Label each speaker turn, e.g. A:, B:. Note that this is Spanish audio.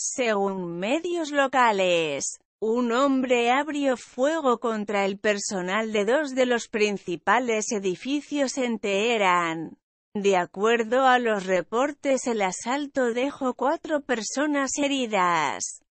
A: Según medios locales, un hombre abrió fuego contra el personal de dos de los principales edificios en Teherán. De acuerdo a los reportes, el asalto dejó cuatro personas
B: heridas.